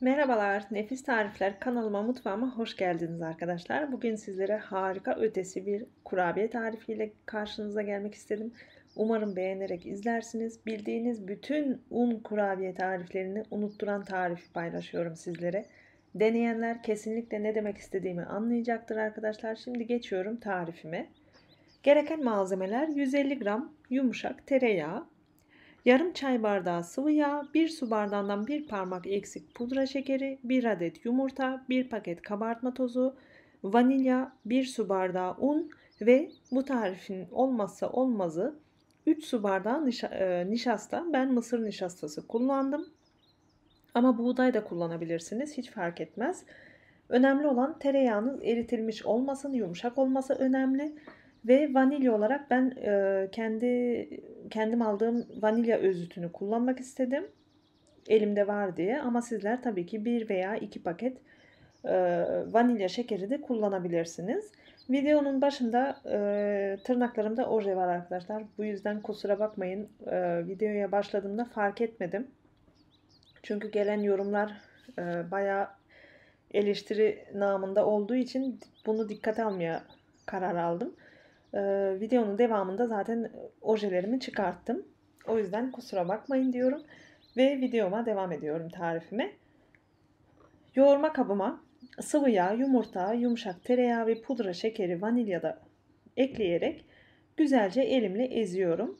Merhabalar, Nefis Tarifler kanalıma mutfağıma hoş geldiniz arkadaşlar. Bugün sizlere harika ötesi bir kurabiye tarifiyle karşınıza gelmek istedim. Umarım beğenerek izlersiniz. Bildiğiniz bütün un kurabiye tariflerini unutturan tarifi paylaşıyorum sizlere. Deneyenler kesinlikle ne demek istediğimi anlayacaktır arkadaşlar. Şimdi geçiyorum tarifime. Gereken malzemeler 150 gram yumuşak tereyağı, yarım çay bardağı sıvı yağ, 1 su bardağından 1 parmak eksik pudra şekeri, 1 adet yumurta, 1 paket kabartma tozu, vanilya, 1 su bardağı un ve bu tarifin olmazsa olmazı 3 su bardağı e, nişasta. Ben mısır nişastası kullandım. Ama buğday da kullanabilirsiniz. Hiç fark etmez. Önemli olan tereyağınız eritilmiş olmasın, yumuşak olması önemli. Ve vanilya olarak ben e, kendi kendim aldığım vanilya özütünü kullanmak istedim. Elimde var diye ama sizler tabii ki bir veya iki paket e, vanilya şekeri de kullanabilirsiniz. Videonun başında e, tırnaklarımda oje var arkadaşlar. Bu yüzden kusura bakmayın. E, videoya başladığımda fark etmedim. Çünkü gelen yorumlar e, bayağı eleştiri namında olduğu için bunu dikkate almaya karar aldım. Ee, videonun devamında zaten e, ojelerimi çıkarttım. O yüzden kusura bakmayın diyorum. Ve videoma devam ediyorum tarifime. Yoğurma kabıma sıvı yağ, yumurta, yumuşak tereyağı ve pudra şekeri, vanilya da ekleyerek güzelce elimle eziyorum.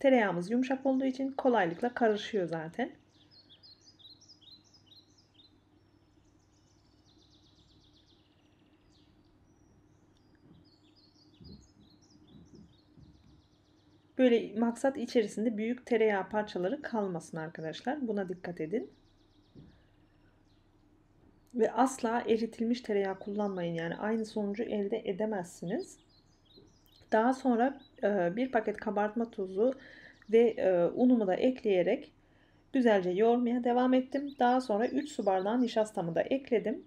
Tereyağımız yumuşak olduğu için kolaylıkla karışıyor zaten. Böyle maksat içerisinde büyük tereyağı parçaları kalmasın arkadaşlar. Buna dikkat edin. Ve asla eritilmiş tereyağı kullanmayın. Yani aynı sonucu elde edemezsiniz. Daha sonra e, bir paket kabartma tozu ve e, unumu da ekleyerek güzelce yoğurmaya devam ettim. Daha sonra 3 su bardağı nişastamı da ekledim.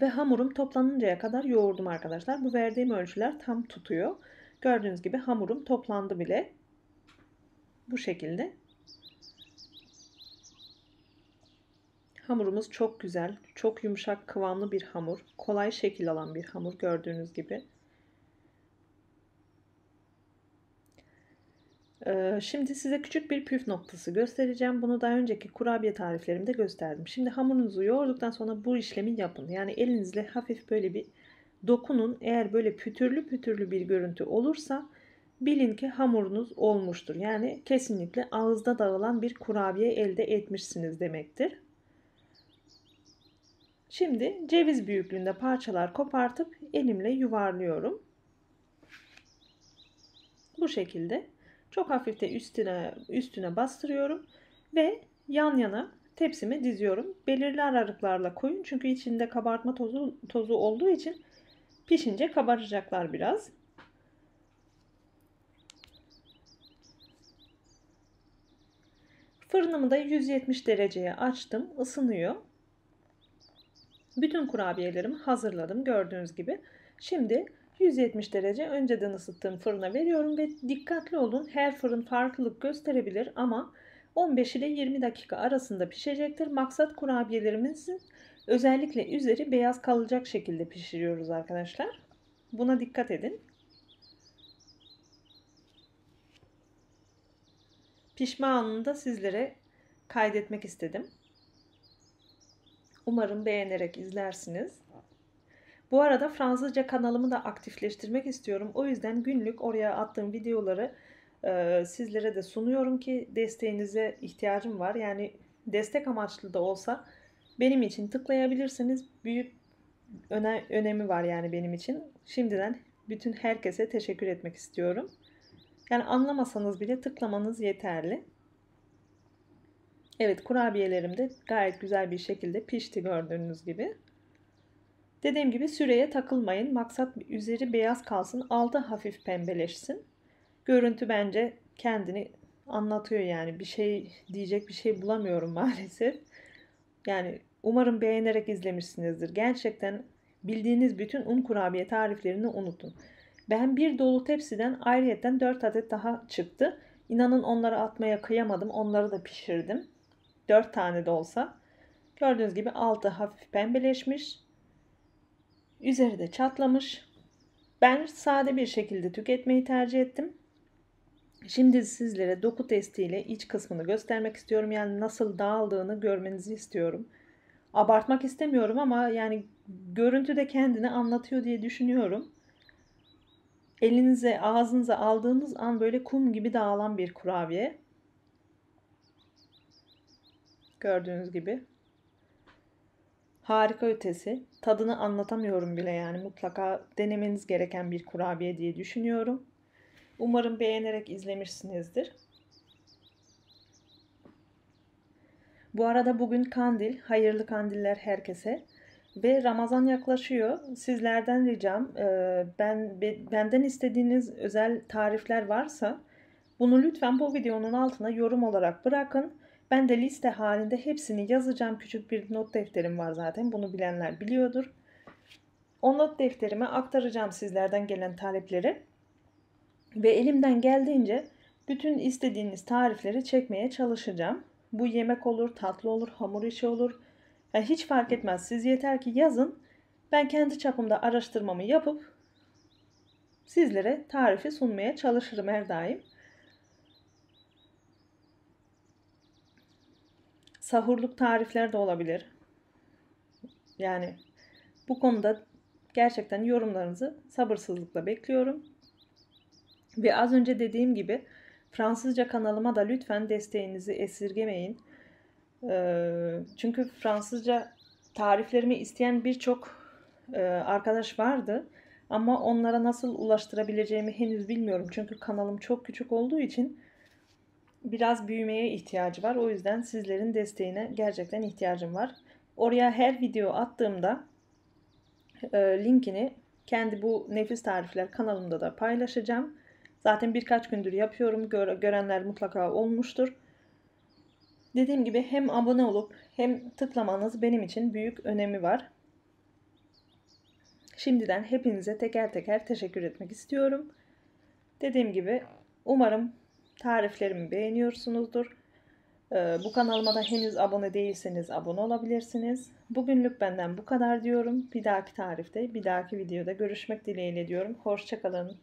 Ve hamurum toplanıncaya kadar yoğurdum arkadaşlar. Bu verdiğim ölçüler tam tutuyor. Gördüğünüz gibi hamurum toplandı bile. Bu şekilde. Hamurumuz çok güzel, çok yumuşak kıvamlı bir hamur. Kolay şekil alan bir hamur gördüğünüz gibi. Ee, şimdi size küçük bir püf noktası göstereceğim. Bunu daha önceki kurabiye tariflerimde gösterdim. Şimdi hamurunuzu yoğurduktan sonra bu işlemi yapın. Yani elinizle hafif böyle bir dokunun. Eğer böyle pütürlü pütürlü bir görüntü olursa bilin ki hamurunuz olmuştur. Yani kesinlikle ağızda dağılan bir kurabiye elde etmişsiniz demektir. Şimdi ceviz büyüklüğünde parçalar kopartıp elimle yuvarlıyorum. Bu şekilde çok hafifte üstüne üstüne bastırıyorum ve yan yana tepsime diziyorum. Belirli aralıklarla koyun çünkü içinde kabartma tozu tozu olduğu için Pişince kabaracaklar biraz. Fırınımı da 170 dereceye açtım. Isınıyor. Bütün kurabiyelerimi hazırladım gördüğünüz gibi. Şimdi 170 derece önceden ısıttığım fırına veriyorum ve dikkatli olun her fırın farklılık gösterebilir ama 15 ile 20 dakika arasında pişecektir. Maksat kurabiyelerimizin Özellikle üzeri beyaz kalacak şekilde pişiriyoruz arkadaşlar. Buna dikkat edin. Pişme anını da sizlere kaydetmek istedim. Umarım beğenerek izlersiniz. Bu arada Fransızca kanalımı da aktifleştirmek istiyorum. O yüzden günlük oraya attığım videoları e, sizlere de sunuyorum ki desteğinize ihtiyacım var. Yani destek amaçlı da olsa benim için tıklayabilirseniz büyük öne, önemi var yani benim için. Şimdiden bütün herkese teşekkür etmek istiyorum. Yani anlamasanız bile tıklamanız yeterli. Evet kurabiyelerim de gayet güzel bir şekilde pişti gördüğünüz gibi. Dediğim gibi süreye takılmayın. Maksat üzeri beyaz kalsın, altı hafif pembeleşsin. Görüntü bence kendini anlatıyor yani. Bir şey diyecek bir şey bulamıyorum maalesef. Yani umarım beğenerek izlemişsinizdir. Gerçekten bildiğiniz bütün un kurabiye tariflerini unutun. Ben bir dolu tepsiden ayrıyetten 4 adet daha çıktı. İnanın onları atmaya kıyamadım. Onları da pişirdim. 4 tane de olsa. Gördüğünüz gibi altı hafif pembeleşmiş. Üzeri de çatlamış. Ben sade bir şekilde tüketmeyi tercih ettim. Şimdi sizlere doku testiyle iç kısmını göstermek istiyorum. Yani nasıl dağıldığını görmenizi istiyorum. Abartmak istemiyorum ama yani görüntüde kendini anlatıyor diye düşünüyorum. Elinize, ağzınıza aldığınız an böyle kum gibi dağılan bir kurabiye. Gördüğünüz gibi. Harika ötesi. Tadını anlatamıyorum bile yani. Mutlaka denemeniz gereken bir kurabiye diye düşünüyorum. Umarım beğenerek izlemişsinizdir. Bu arada bugün kandil, hayırlı kandiller herkese. Ve Ramazan yaklaşıyor. Sizlerden ricam, e, ben benden istediğiniz özel tarifler varsa bunu lütfen bu videonun altına yorum olarak bırakın. Ben de liste halinde hepsini yazacağım. Küçük bir not defterim var zaten. Bunu bilenler biliyordur. O not defterime aktaracağım sizlerden gelen talepleri. Ve elimden geldiğince bütün istediğiniz tarifleri çekmeye çalışacağım. Bu yemek olur, tatlı olur, hamur işi olur. Yani hiç fark etmez. Siz yeter ki yazın. Ben kendi çapımda araştırmamı yapıp sizlere tarifi sunmaya çalışırım her daim. Sahurluk tarifler de olabilir. Yani bu konuda gerçekten yorumlarınızı sabırsızlıkla bekliyorum. Ve az önce dediğim gibi Fransızca kanalıma da lütfen desteğinizi esirgemeyin. Ee, çünkü Fransızca tariflerimi isteyen birçok e, arkadaş vardı. Ama onlara nasıl ulaştırabileceğimi henüz bilmiyorum. Çünkü kanalım çok küçük olduğu için biraz büyümeye ihtiyacı var. O yüzden sizlerin desteğine gerçekten ihtiyacım var. Oraya her video attığımda e, linkini kendi bu nefis tarifler kanalımda da paylaşacağım. Zaten birkaç gündür yapıyorum. Görenler mutlaka olmuştur. Dediğim gibi hem abone olup hem tıklamanız benim için büyük önemi var. Şimdiden hepinize teker teker teşekkür etmek istiyorum. Dediğim gibi umarım tariflerimi beğeniyorsunuzdur. Ee, bu kanalıma da henüz abone değilseniz abone olabilirsiniz. Bugünlük benden bu kadar diyorum. Bir dahaki tarifte, bir dahaki videoda görüşmek dileğiyle diyorum. Hoşçakalın.